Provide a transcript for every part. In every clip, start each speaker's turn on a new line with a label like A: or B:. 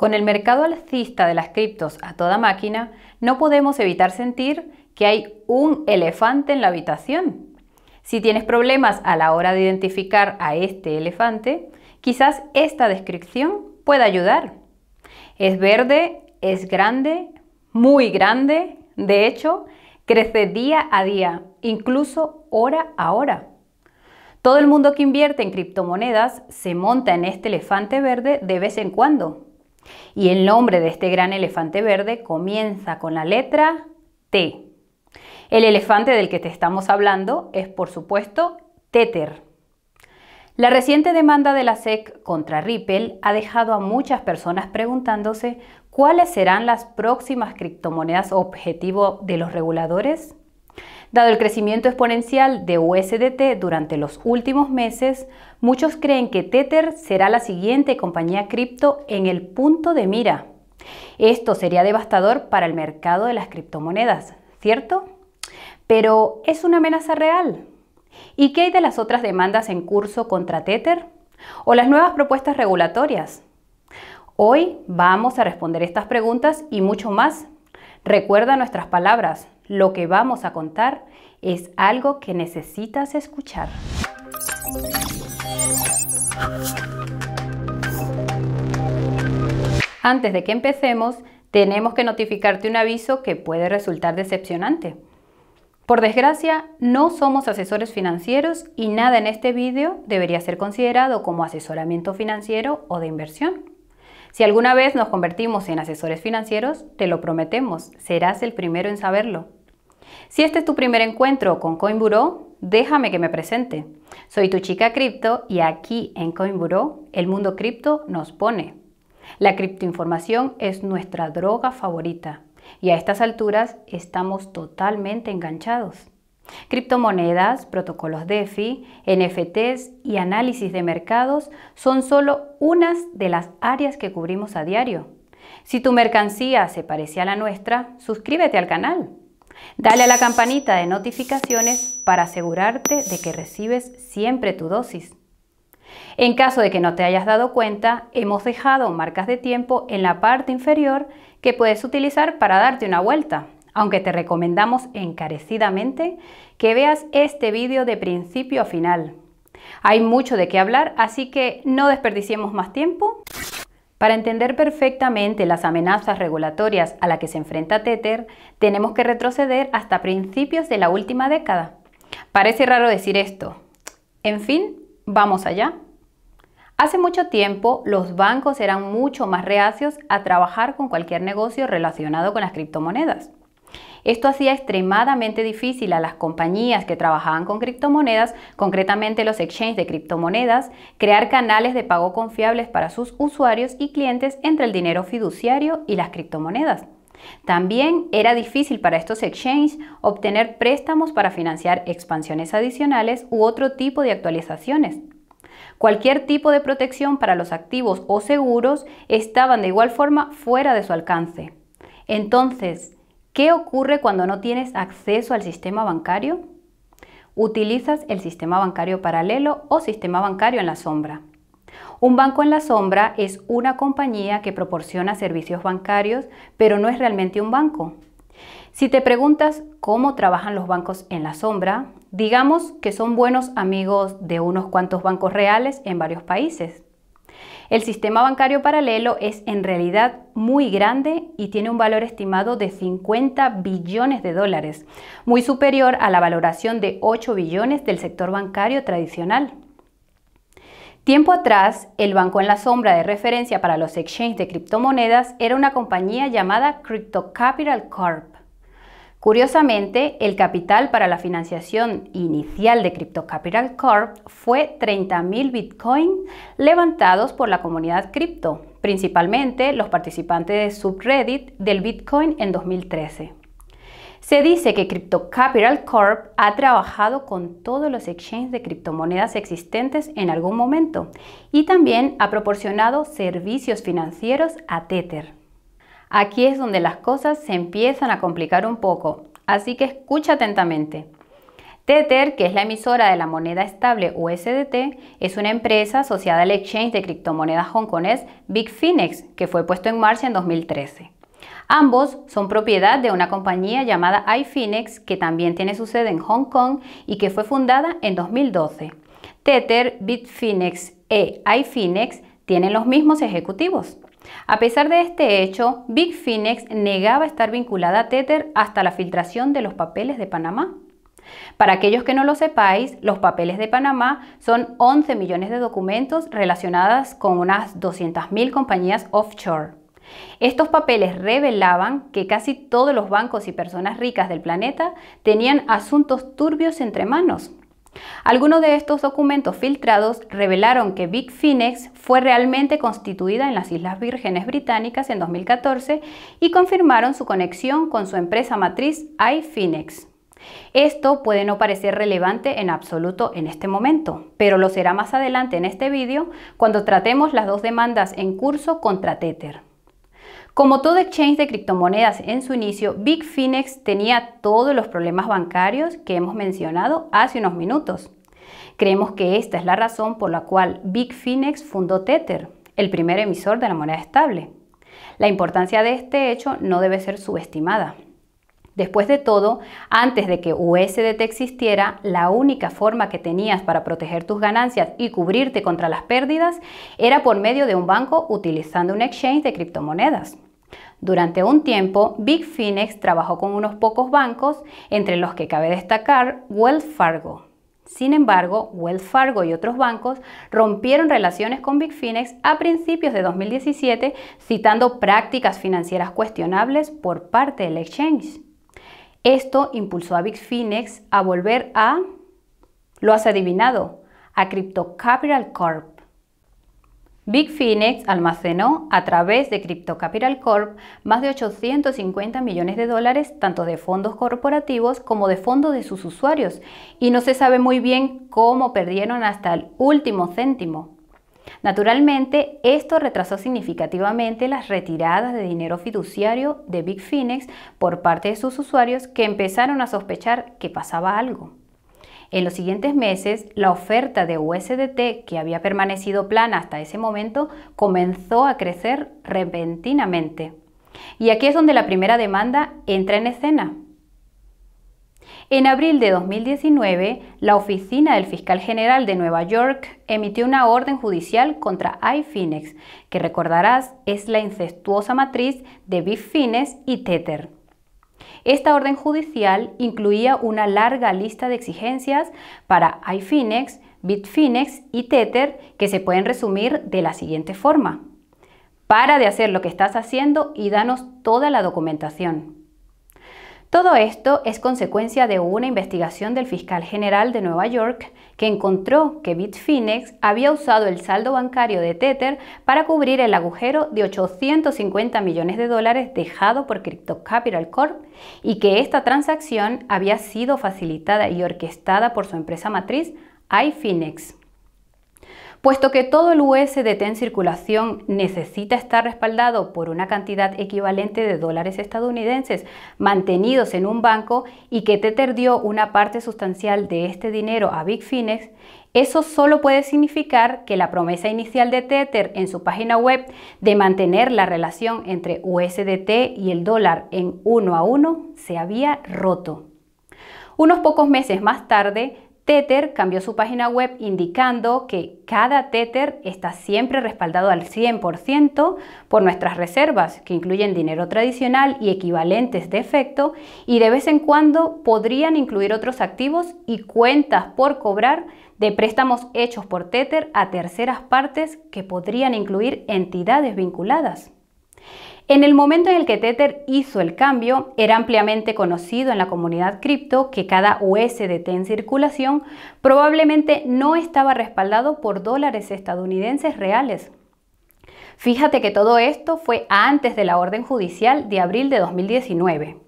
A: Con el mercado alcista de las criptos a toda máquina, no podemos evitar sentir que hay un elefante en la habitación. Si tienes problemas a la hora de identificar a este elefante, quizás esta descripción pueda ayudar. Es verde, es grande, muy grande, de hecho, crece día a día, incluso hora a hora. Todo el mundo que invierte en criptomonedas se monta en este elefante verde de vez en cuando, y el nombre de este gran elefante verde comienza con la letra T. El elefante del que te estamos hablando es, por supuesto, Tether. La reciente demanda de la SEC contra Ripple ha dejado a muchas personas preguntándose cuáles serán las próximas criptomonedas objetivo de los reguladores. Dado el crecimiento exponencial de USDT durante los últimos meses, muchos creen que Tether será la siguiente compañía cripto en el punto de mira. Esto sería devastador para el mercado de las criptomonedas, ¿cierto? Pero ¿es una amenaza real? ¿Y qué hay de las otras demandas en curso contra Tether? ¿O las nuevas propuestas regulatorias? Hoy vamos a responder estas preguntas y mucho más. Recuerda nuestras palabras, lo que vamos a contar es algo que necesitas escuchar. Antes de que empecemos, tenemos que notificarte un aviso que puede resultar decepcionante. Por desgracia, no somos asesores financieros y nada en este vídeo debería ser considerado como asesoramiento financiero o de inversión. Si alguna vez nos convertimos en asesores financieros, te lo prometemos, serás el primero en saberlo. Si este es tu primer encuentro con CoinBureau, déjame que me presente. Soy tu chica cripto y aquí en CoinBureau el mundo cripto nos pone. La criptoinformación es nuestra droga favorita y a estas alturas estamos totalmente enganchados. Criptomonedas, protocolos DeFi, NFTs y análisis de mercados son solo unas de las áreas que cubrimos a diario. Si tu mercancía se parece a la nuestra, suscríbete al canal. Dale a la campanita de notificaciones para asegurarte de que recibes siempre tu dosis. En caso de que no te hayas dado cuenta, hemos dejado marcas de tiempo en la parte inferior que puedes utilizar para darte una vuelta, aunque te recomendamos encarecidamente que veas este vídeo de principio a final. Hay mucho de qué hablar, así que no desperdiciemos más tiempo para entender perfectamente las amenazas regulatorias a las que se enfrenta Tether, tenemos que retroceder hasta principios de la última década. Parece raro decir esto. En fin, vamos allá. Hace mucho tiempo los bancos eran mucho más reacios a trabajar con cualquier negocio relacionado con las criptomonedas. Esto hacía extremadamente difícil a las compañías que trabajaban con criptomonedas, concretamente los exchanges de criptomonedas, crear canales de pago confiables para sus usuarios y clientes entre el dinero fiduciario y las criptomonedas. También era difícil para estos exchanges obtener préstamos para financiar expansiones adicionales u otro tipo de actualizaciones. Cualquier tipo de protección para los activos o seguros estaban de igual forma fuera de su alcance. Entonces, ¿Qué ocurre cuando no tienes acceso al sistema bancario? Utilizas el sistema bancario paralelo o sistema bancario en la sombra. Un banco en la sombra es una compañía que proporciona servicios bancarios, pero no es realmente un banco. Si te preguntas cómo trabajan los bancos en la sombra, digamos que son buenos amigos de unos cuantos bancos reales en varios países. El sistema bancario paralelo es en realidad muy grande y tiene un valor estimado de 50 billones de dólares, muy superior a la valoración de 8 billones del sector bancario tradicional. Tiempo atrás, el banco en la sombra de referencia para los exchanges de criptomonedas era una compañía llamada Crypto Capital Corp. Curiosamente, el capital para la financiación inicial de Crypto Capital Corp fue 30.000 Bitcoin levantados por la comunidad cripto, principalmente los participantes de subreddit del Bitcoin en 2013. Se dice que Crypto Capital Corp ha trabajado con todos los exchanges de criptomonedas existentes en algún momento y también ha proporcionado servicios financieros a Tether. Aquí es donde las cosas se empiezan a complicar un poco, así que escucha atentamente. Tether, que es la emisora de la moneda estable USDT, es una empresa asociada al exchange de criptomonedas hongkonés Phoenix, que fue puesto en marcha en 2013. Ambos son propiedad de una compañía llamada iFinex, que también tiene su sede en Hong Kong y que fue fundada en 2012. Tether, Phoenix e iFinex tienen los mismos ejecutivos. A pesar de este hecho, Big Phoenix negaba estar vinculada a Tether hasta la filtración de los papeles de Panamá. Para aquellos que no lo sepáis, los papeles de Panamá son 11 millones de documentos relacionados con unas 200.000 compañías offshore. Estos papeles revelaban que casi todos los bancos y personas ricas del planeta tenían asuntos turbios entre manos, algunos de estos documentos filtrados revelaron que Big Phoenix fue realmente constituida en las Islas Vírgenes Británicas en 2014 y confirmaron su conexión con su empresa matriz iPhoenix. Esto puede no parecer relevante en absoluto en este momento, pero lo será más adelante en este vídeo cuando tratemos las dos demandas en curso contra Tether. Como todo exchange de criptomonedas en su inicio, Phoenix tenía todos los problemas bancarios que hemos mencionado hace unos minutos. Creemos que esta es la razón por la cual BigFinex fundó Tether, el primer emisor de la moneda estable. La importancia de este hecho no debe ser subestimada. Después de todo, antes de que USDT existiera, la única forma que tenías para proteger tus ganancias y cubrirte contra las pérdidas era por medio de un banco utilizando un exchange de criptomonedas. Durante un tiempo, Big Phoenix trabajó con unos pocos bancos, entre los que cabe destacar Wells Fargo. Sin embargo, Wells Fargo y otros bancos rompieron relaciones con Big Phoenix a principios de 2017, citando prácticas financieras cuestionables por parte del exchange. Esto impulsó a Big Phoenix a volver a, lo has adivinado, a Crypto Capital Corp. Phoenix almacenó a través de Crypto Capital Corp más de 850 millones de dólares tanto de fondos corporativos como de fondos de sus usuarios y no se sabe muy bien cómo perdieron hasta el último céntimo. Naturalmente, esto retrasó significativamente las retiradas de dinero fiduciario de Big Phoenix por parte de sus usuarios que empezaron a sospechar que pasaba algo. En los siguientes meses, la oferta de USDT, que había permanecido plana hasta ese momento, comenzó a crecer repentinamente. Y aquí es donde la primera demanda entra en escena. En abril de 2019, la Oficina del Fiscal General de Nueva York emitió una orden judicial contra iPhoenix, que recordarás es la incestuosa matriz de Bitfinex y Tether. Esta orden judicial incluía una larga lista de exigencias para iFinex, Bitfinex y Tether que se pueden resumir de la siguiente forma. Para de hacer lo que estás haciendo y danos toda la documentación. Todo esto es consecuencia de una investigación del fiscal general de Nueva York que encontró que Bitfinex había usado el saldo bancario de Tether para cubrir el agujero de 850 millones de dólares dejado por Crypto Capital Corp y que esta transacción había sido facilitada y orquestada por su empresa matriz iFinex. Puesto que todo el USDT en circulación necesita estar respaldado por una cantidad equivalente de dólares estadounidenses mantenidos en un banco y que Tether dio una parte sustancial de este dinero a Big eso solo puede significar que la promesa inicial de Tether en su página web de mantener la relación entre USDT y el dólar en uno a uno se había roto. Unos pocos meses más tarde, Tether cambió su página web indicando que cada Tether está siempre respaldado al 100% por nuestras reservas, que incluyen dinero tradicional y equivalentes de efecto, y de vez en cuando podrían incluir otros activos y cuentas por cobrar de préstamos hechos por Tether a terceras partes que podrían incluir entidades vinculadas. En el momento en el que Tether hizo el cambio, era ampliamente conocido en la comunidad cripto que cada USDT en circulación probablemente no estaba respaldado por dólares estadounidenses reales. Fíjate que todo esto fue antes de la orden judicial de abril de 2019.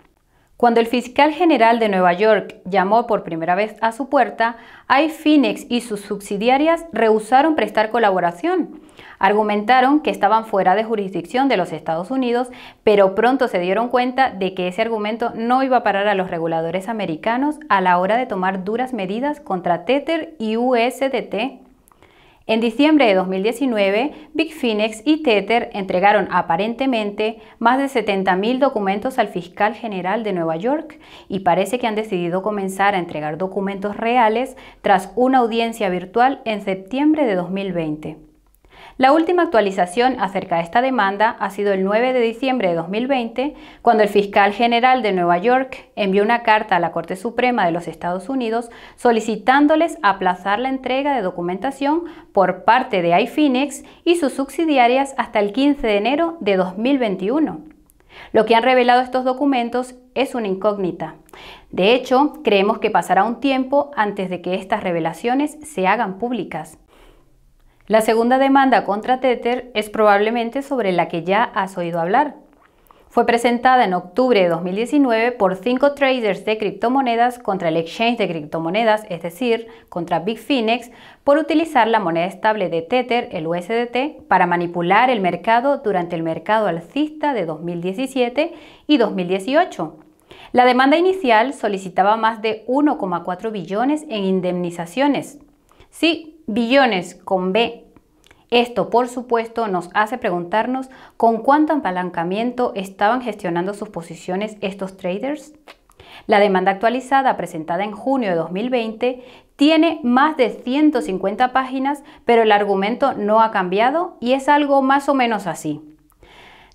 A: Cuando el fiscal general de Nueva York llamó por primera vez a su puerta, iPhoenix y sus subsidiarias rehusaron prestar colaboración Argumentaron que estaban fuera de jurisdicción de los Estados Unidos, pero pronto se dieron cuenta de que ese argumento no iba a parar a los reguladores americanos a la hora de tomar duras medidas contra Tether y USDT en diciembre de 2019, Big Phoenix y Tether entregaron aparentemente más de 70.000 documentos al fiscal general de Nueva York y parece que han decidido comenzar a entregar documentos reales tras una audiencia virtual en septiembre de 2020. La última actualización acerca de esta demanda ha sido el 9 de diciembre de 2020, cuando el fiscal general de Nueva York envió una carta a la Corte Suprema de los Estados Unidos solicitándoles aplazar la entrega de documentación por parte de iPhoenix y sus subsidiarias hasta el 15 de enero de 2021. Lo que han revelado estos documentos es una incógnita. De hecho, creemos que pasará un tiempo antes de que estas revelaciones se hagan públicas. La segunda demanda contra Tether es probablemente sobre la que ya has oído hablar. Fue presentada en octubre de 2019 por cinco traders de criptomonedas contra el exchange de criptomonedas, es decir, contra Big Phoenix, por utilizar la moneda estable de Tether, el USDT, para manipular el mercado durante el mercado alcista de 2017 y 2018. La demanda inicial solicitaba más de 1,4 billones en indemnizaciones. Sí, billones con B. Esto, por supuesto, nos hace preguntarnos con cuánto apalancamiento estaban gestionando sus posiciones estos traders. La demanda actualizada presentada en junio de 2020 tiene más de 150 páginas, pero el argumento no ha cambiado y es algo más o menos así.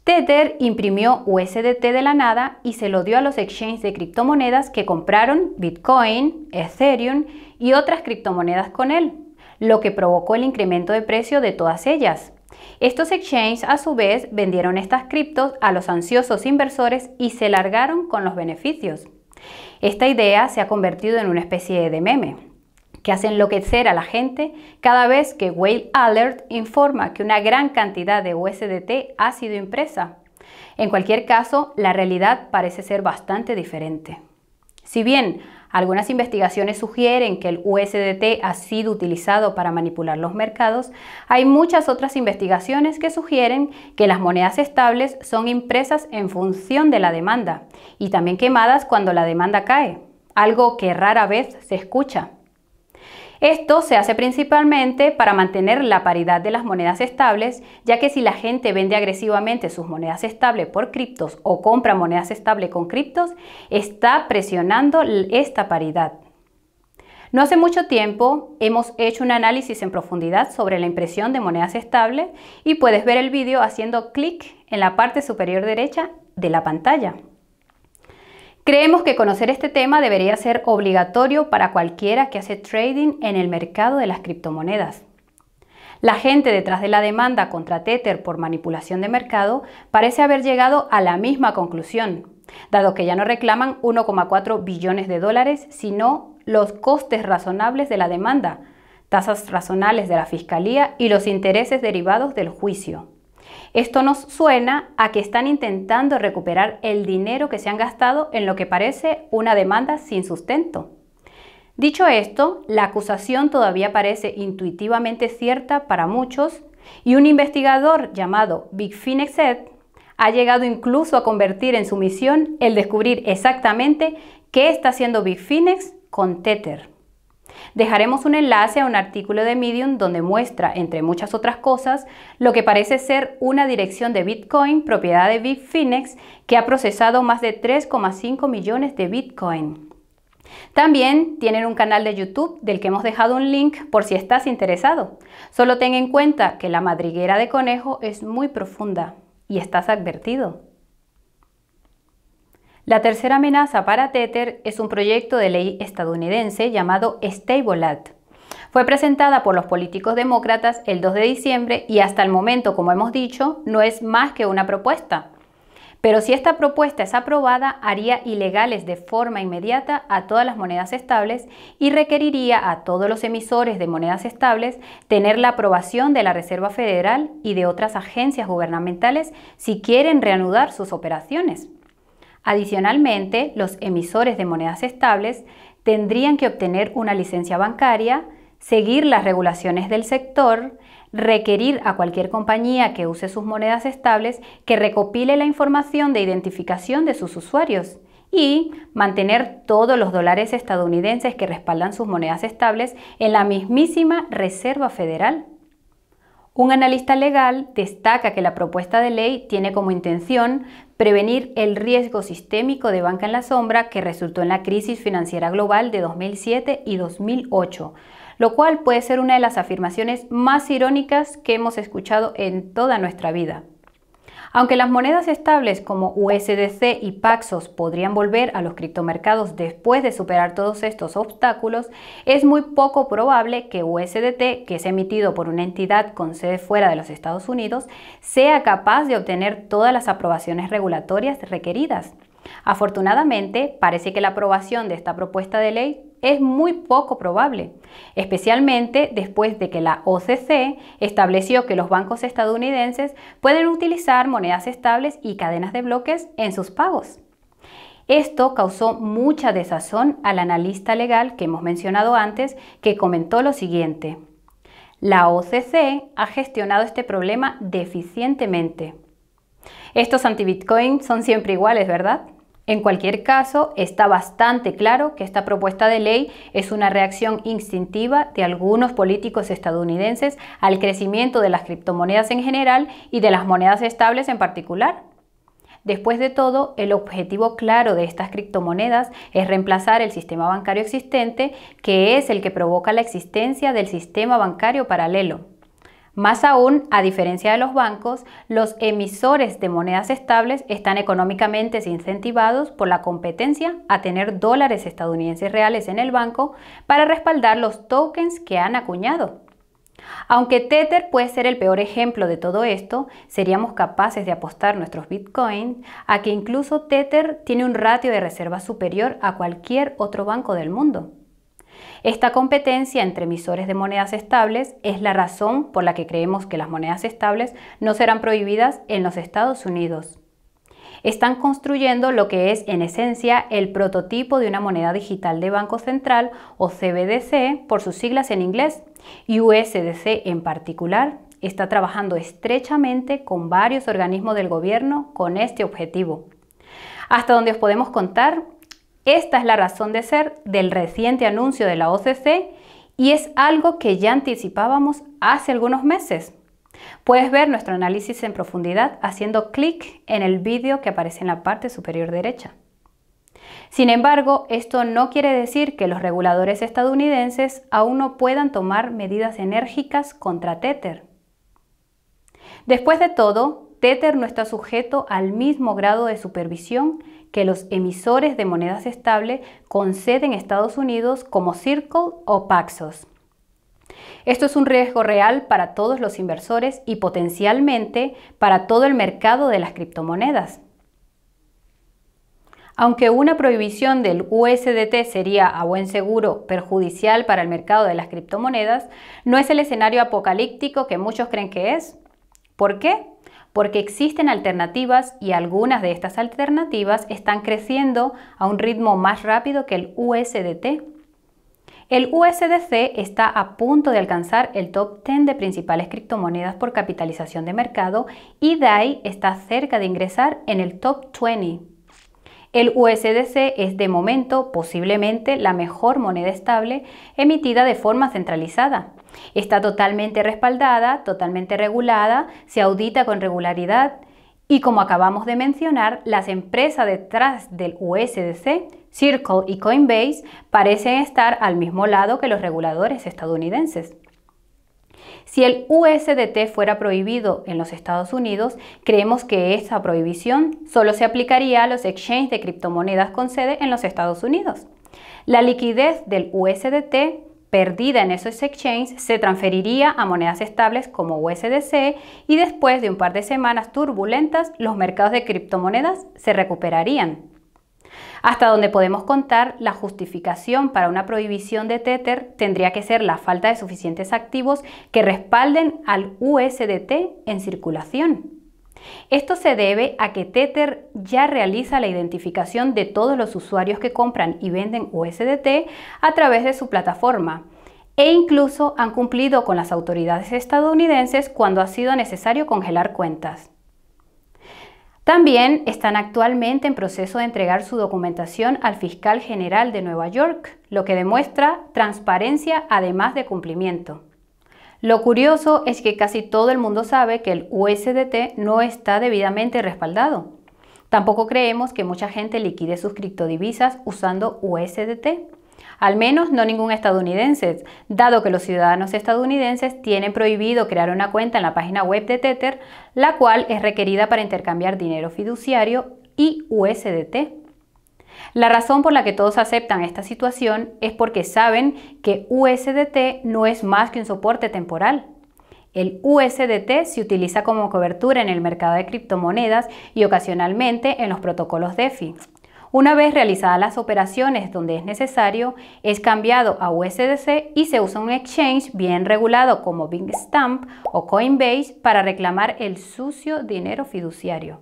A: Tether imprimió USDT de la nada y se lo dio a los exchanges de criptomonedas que compraron Bitcoin, Ethereum y otras criptomonedas con él lo que provocó el incremento de precio de todas ellas. Estos exchanges a su vez vendieron estas criptos a los ansiosos inversores y se largaron con los beneficios. Esta idea se ha convertido en una especie de meme que hace enloquecer a la gente cada vez que Whale Alert informa que una gran cantidad de USDT ha sido impresa. En cualquier caso, la realidad parece ser bastante diferente. Si bien algunas investigaciones sugieren que el USDT ha sido utilizado para manipular los mercados. Hay muchas otras investigaciones que sugieren que las monedas estables son impresas en función de la demanda y también quemadas cuando la demanda cae, algo que rara vez se escucha. Esto se hace principalmente para mantener la paridad de las monedas estables, ya que si la gente vende agresivamente sus monedas estables por criptos o compra monedas estables con criptos, está presionando esta paridad. No hace mucho tiempo hemos hecho un análisis en profundidad sobre la impresión de monedas estables y puedes ver el vídeo haciendo clic en la parte superior derecha de la pantalla. Creemos que conocer este tema debería ser obligatorio para cualquiera que hace trading en el mercado de las criptomonedas. La gente detrás de la demanda contra Tether por manipulación de mercado parece haber llegado a la misma conclusión, dado que ya no reclaman 1,4 billones de dólares, sino los costes razonables de la demanda, tasas razonables de la fiscalía y los intereses derivados del juicio. Esto nos suena a que están intentando recuperar el dinero que se han gastado en lo que parece una demanda sin sustento. Dicho esto, la acusación todavía parece intuitivamente cierta para muchos y un investigador llamado Big Phoenix ha llegado incluso a convertir en su misión el descubrir exactamente qué está haciendo Big Phoenix con Tether. Dejaremos un enlace a un artículo de Medium donde muestra, entre muchas otras cosas, lo que parece ser una dirección de Bitcoin propiedad de Bitfinex que ha procesado más de 3,5 millones de Bitcoin. También tienen un canal de YouTube del que hemos dejado un link por si estás interesado. Solo ten en cuenta que la madriguera de conejo es muy profunda y estás advertido. La tercera amenaza para Tether es un proyecto de ley estadounidense llamado Stable Fue presentada por los políticos demócratas el 2 de diciembre y hasta el momento, como hemos dicho, no es más que una propuesta. Pero si esta propuesta es aprobada, haría ilegales de forma inmediata a todas las monedas estables y requeriría a todos los emisores de monedas estables tener la aprobación de la Reserva Federal y de otras agencias gubernamentales si quieren reanudar sus operaciones. Adicionalmente, los emisores de monedas estables tendrían que obtener una licencia bancaria, seguir las regulaciones del sector, requerir a cualquier compañía que use sus monedas estables que recopile la información de identificación de sus usuarios y mantener todos los dólares estadounidenses que respaldan sus monedas estables en la mismísima Reserva Federal. Un analista legal destaca que la propuesta de ley tiene como intención prevenir el riesgo sistémico de banca en la sombra que resultó en la crisis financiera global de 2007 y 2008, lo cual puede ser una de las afirmaciones más irónicas que hemos escuchado en toda nuestra vida. Aunque las monedas estables como USDC y Paxos podrían volver a los criptomercados después de superar todos estos obstáculos, es muy poco probable que USDT, que es emitido por una entidad con sede fuera de los Estados Unidos, sea capaz de obtener todas las aprobaciones regulatorias requeridas. Afortunadamente, parece que la aprobación de esta propuesta de ley es muy poco probable, especialmente después de que la OCC estableció que los bancos estadounidenses pueden utilizar monedas estables y cadenas de bloques en sus pagos. Esto causó mucha desazón al analista legal que hemos mencionado antes, que comentó lo siguiente. La OCC ha gestionado este problema deficientemente. Estos anti-Bitcoin son siempre iguales, ¿verdad? En cualquier caso, está bastante claro que esta propuesta de ley es una reacción instintiva de algunos políticos estadounidenses al crecimiento de las criptomonedas en general y de las monedas estables en particular. Después de todo, el objetivo claro de estas criptomonedas es reemplazar el sistema bancario existente, que es el que provoca la existencia del sistema bancario paralelo. Más aún, a diferencia de los bancos, los emisores de monedas estables están económicamente incentivados por la competencia a tener dólares estadounidenses reales en el banco para respaldar los tokens que han acuñado. Aunque Tether puede ser el peor ejemplo de todo esto, seríamos capaces de apostar nuestros bitcoins a que incluso Tether tiene un ratio de reserva superior a cualquier otro banco del mundo. Esta competencia entre emisores de monedas estables es la razón por la que creemos que las monedas estables no serán prohibidas en los Estados Unidos. Están construyendo lo que es en esencia el prototipo de una moneda digital de Banco Central o CBDC por sus siglas en inglés y USDC en particular está trabajando estrechamente con varios organismos del gobierno con este objetivo. Hasta donde os podemos contar, esta es la razón de ser del reciente anuncio de la OCC y es algo que ya anticipábamos hace algunos meses. Puedes ver nuestro análisis en profundidad haciendo clic en el vídeo que aparece en la parte superior derecha. Sin embargo, esto no quiere decir que los reguladores estadounidenses aún no puedan tomar medidas enérgicas contra Tether. Después de todo, Tether no está sujeto al mismo grado de supervisión que los emisores de monedas estables conceden Estados Unidos como Circle o Paxos. Esto es un riesgo real para todos los inversores y potencialmente para todo el mercado de las criptomonedas. Aunque una prohibición del USDT sería a buen seguro perjudicial para el mercado de las criptomonedas, no es el escenario apocalíptico que muchos creen que es. ¿Por qué? porque existen alternativas y algunas de estas alternativas están creciendo a un ritmo más rápido que el USDT. El USDC está a punto de alcanzar el top 10 de principales criptomonedas por capitalización de mercado y DAI está cerca de ingresar en el top 20. El USDC es de momento posiblemente la mejor moneda estable emitida de forma centralizada. Está totalmente respaldada, totalmente regulada, se audita con regularidad y como acabamos de mencionar, las empresas detrás del USDC, Circle y Coinbase, parecen estar al mismo lado que los reguladores estadounidenses. Si el USDT fuera prohibido en los Estados Unidos, creemos que esa prohibición solo se aplicaría a los exchanges de criptomonedas con sede en los Estados Unidos. La liquidez del USDT perdida en esos exchanges se transferiría a monedas estables como USDC y después de un par de semanas turbulentas los mercados de criptomonedas se recuperarían. Hasta donde podemos contar, la justificación para una prohibición de Tether tendría que ser la falta de suficientes activos que respalden al USDT en circulación. Esto se debe a que Tether ya realiza la identificación de todos los usuarios que compran y venden USDT a través de su plataforma e incluso han cumplido con las autoridades estadounidenses cuando ha sido necesario congelar cuentas. También están actualmente en proceso de entregar su documentación al fiscal general de Nueva York, lo que demuestra transparencia además de cumplimiento. Lo curioso es que casi todo el mundo sabe que el USDT no está debidamente respaldado. Tampoco creemos que mucha gente liquide sus criptodivisas usando USDT al menos no ningún estadounidense, dado que los ciudadanos estadounidenses tienen prohibido crear una cuenta en la página web de Tether, la cual es requerida para intercambiar dinero fiduciario y USDT. La razón por la que todos aceptan esta situación es porque saben que USDT no es más que un soporte temporal. El USDT se utiliza como cobertura en el mercado de criptomonedas y ocasionalmente en los protocolos DeFi. Una vez realizadas las operaciones donde es necesario, es cambiado a USDC y se usa un exchange bien regulado como Stamp o Coinbase para reclamar el sucio dinero fiduciario.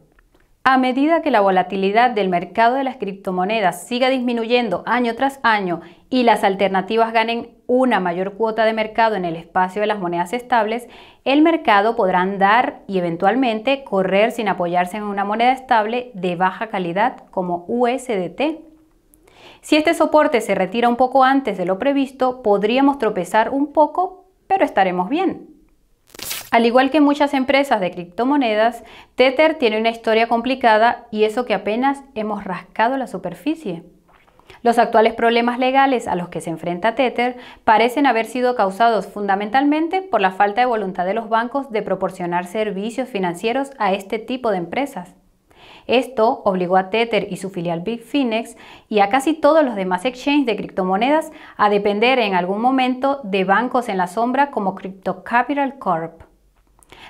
A: A medida que la volatilidad del mercado de las criptomonedas siga disminuyendo año tras año y las alternativas ganen una mayor cuota de mercado en el espacio de las monedas estables, el mercado podrá andar y eventualmente correr sin apoyarse en una moneda estable de baja calidad como USDT. Si este soporte se retira un poco antes de lo previsto, podríamos tropezar un poco, pero estaremos bien. Al igual que muchas empresas de criptomonedas, Tether tiene una historia complicada y eso que apenas hemos rascado la superficie. Los actuales problemas legales a los que se enfrenta Tether parecen haber sido causados fundamentalmente por la falta de voluntad de los bancos de proporcionar servicios financieros a este tipo de empresas. Esto obligó a Tether y su filial Big Phoenix y a casi todos los demás exchanges de criptomonedas a depender en algún momento de bancos en la sombra como Crypto Capital Corp.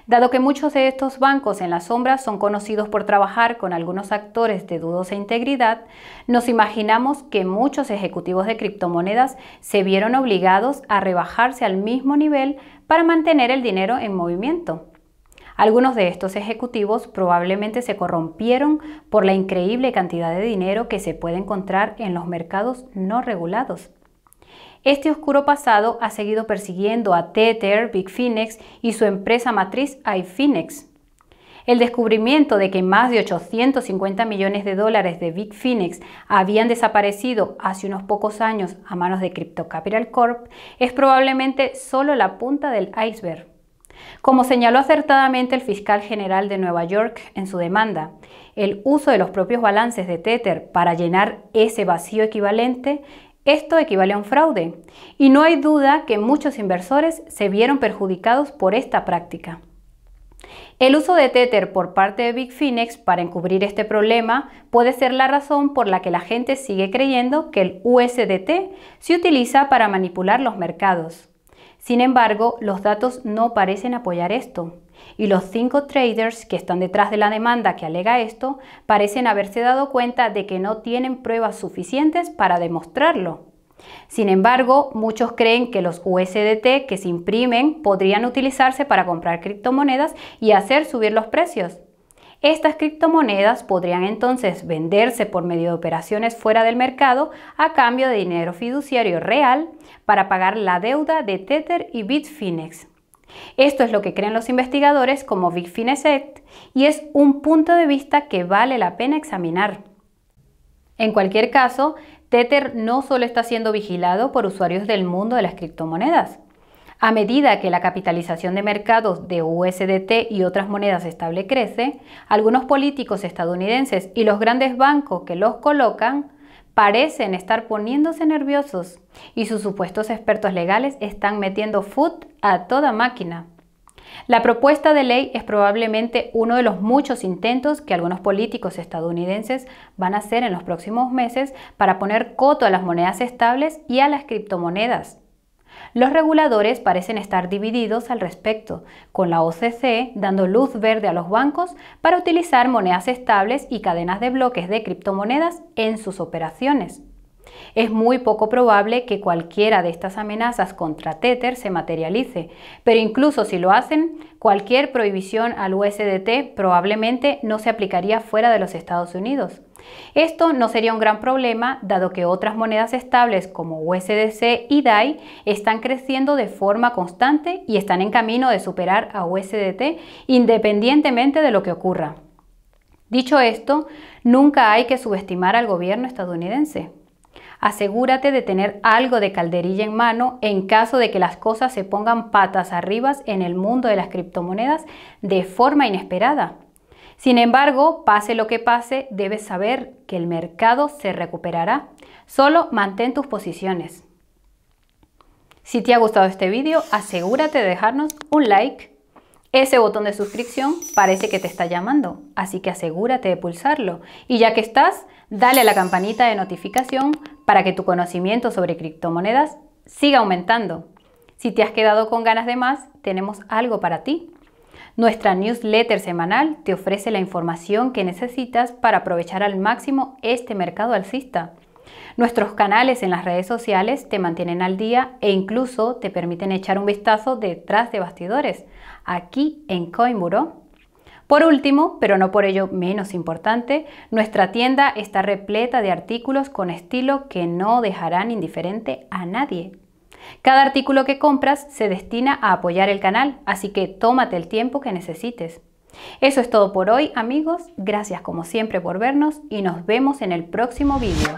A: Dado que muchos de estos bancos en la sombra son conocidos por trabajar con algunos actores de dudosa integridad, nos imaginamos que muchos ejecutivos de criptomonedas se vieron obligados a rebajarse al mismo nivel para mantener el dinero en movimiento. Algunos de estos ejecutivos probablemente se corrompieron por la increíble cantidad de dinero que se puede encontrar en los mercados no regulados. Este oscuro pasado ha seguido persiguiendo a Tether, Big Phoenix y su empresa matriz iPhoenix. El descubrimiento de que más de 850 millones de dólares de Big Phoenix habían desaparecido hace unos pocos años a manos de Crypto Capital Corp es probablemente solo la punta del iceberg. Como señaló acertadamente el fiscal general de Nueva York en su demanda, el uso de los propios balances de Tether para llenar ese vacío equivalente esto equivale a un fraude y no hay duda que muchos inversores se vieron perjudicados por esta práctica. El uso de Tether por parte de Big Phoenix para encubrir este problema puede ser la razón por la que la gente sigue creyendo que el USDT se utiliza para manipular los mercados. Sin embargo, los datos no parecen apoyar esto y los cinco traders que están detrás de la demanda que alega esto parecen haberse dado cuenta de que no tienen pruebas suficientes para demostrarlo. Sin embargo, muchos creen que los USDT que se imprimen podrían utilizarse para comprar criptomonedas y hacer subir los precios. Estas criptomonedas podrían entonces venderse por medio de operaciones fuera del mercado a cambio de dinero fiduciario real para pagar la deuda de Tether y Bitfinex. Esto es lo que creen los investigadores como Big Fineset y es un punto de vista que vale la pena examinar. En cualquier caso, Tether no solo está siendo vigilado por usuarios del mundo de las criptomonedas. A medida que la capitalización de mercados de USDT y otras monedas estable crece, algunos políticos estadounidenses y los grandes bancos que los colocan parecen estar poniéndose nerviosos y sus supuestos expertos legales están metiendo foot a toda máquina. La propuesta de ley es probablemente uno de los muchos intentos que algunos políticos estadounidenses van a hacer en los próximos meses para poner coto a las monedas estables y a las criptomonedas. Los reguladores parecen estar divididos al respecto, con la OCC dando luz verde a los bancos para utilizar monedas estables y cadenas de bloques de criptomonedas en sus operaciones. Es muy poco probable que cualquiera de estas amenazas contra Tether se materialice, pero incluso si lo hacen, cualquier prohibición al USDT probablemente no se aplicaría fuera de los Estados Unidos. Esto no sería un gran problema dado que otras monedas estables como USDC y DAI están creciendo de forma constante y están en camino de superar a USDT independientemente de lo que ocurra. Dicho esto, nunca hay que subestimar al gobierno estadounidense. Asegúrate de tener algo de calderilla en mano en caso de que las cosas se pongan patas arriba en el mundo de las criptomonedas de forma inesperada. Sin embargo, pase lo que pase, debes saber que el mercado se recuperará. Solo mantén tus posiciones. Si te ha gustado este vídeo, asegúrate de dejarnos un like. Ese botón de suscripción parece que te está llamando, así que asegúrate de pulsarlo. Y ya que estás, dale a la campanita de notificación para que tu conocimiento sobre criptomonedas siga aumentando. Si te has quedado con ganas de más, tenemos algo para ti. Nuestra newsletter semanal te ofrece la información que necesitas para aprovechar al máximo este mercado alcista. Nuestros canales en las redes sociales te mantienen al día e incluso te permiten echar un vistazo detrás de bastidores, aquí en Coinburo. Por último, pero no por ello menos importante, nuestra tienda está repleta de artículos con estilo que no dejarán indiferente a nadie. Cada artículo que compras se destina a apoyar el canal, así que tómate el tiempo que necesites. Eso es todo por hoy amigos, gracias como siempre por vernos y nos vemos en el próximo vídeo.